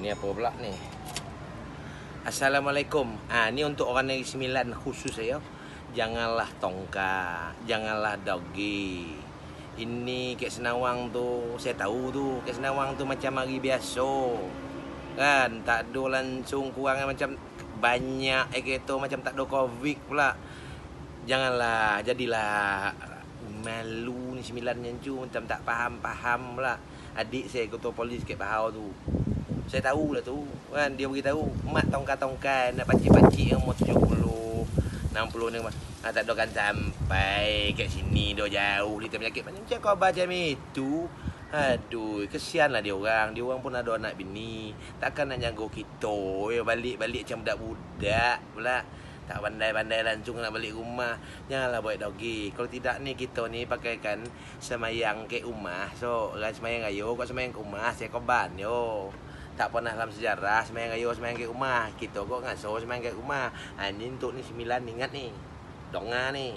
Ni apa pula ni? Assalamualaikum. Ah ha, ni untuk orang negeri Sembilan khusus saya. Janganlah tongka, janganlah doggy. Ini kek Senawang tu, saya tahu tu, kek Senawang tu macam hari biasa. Kan, tak ada langsung kurang macam banyak eh kereta macam tak ada covid pula. Janganlah jadilah malu ni sembilan yang tu macam tak faham-faham pula. Adik saya ketua polis kek bahawa tu. Saya tahu lah tu kan dia bagi tahu mat tongkat-tongkat nak pacik-pacik yang umur 70 60 ni mah. Ha, tak ada kan sampai kat sini dah jauh dia penyakit macam cak kau macam itu. Aduh, kesian lah dia orang. Dia orang pun ada anak bini. Takkan nak jago kita ya, balik-balik macam budak-budak pula. Tak pandai-pandai langsung nak balik rumah. Janganlah buat dogi. Kalau tidak ni kita ni pakaikan semayang ke rumah. So, orang semayang raya, kau semayang ke rumah, saya koban yo tak pernah dalam sejarah semayang gayo semayang ke rumah kita kok kan, ngaso semayang ke rumah ha ni untuk ni sembilan ingat ni dongah ni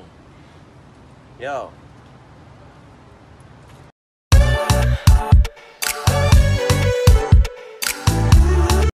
yo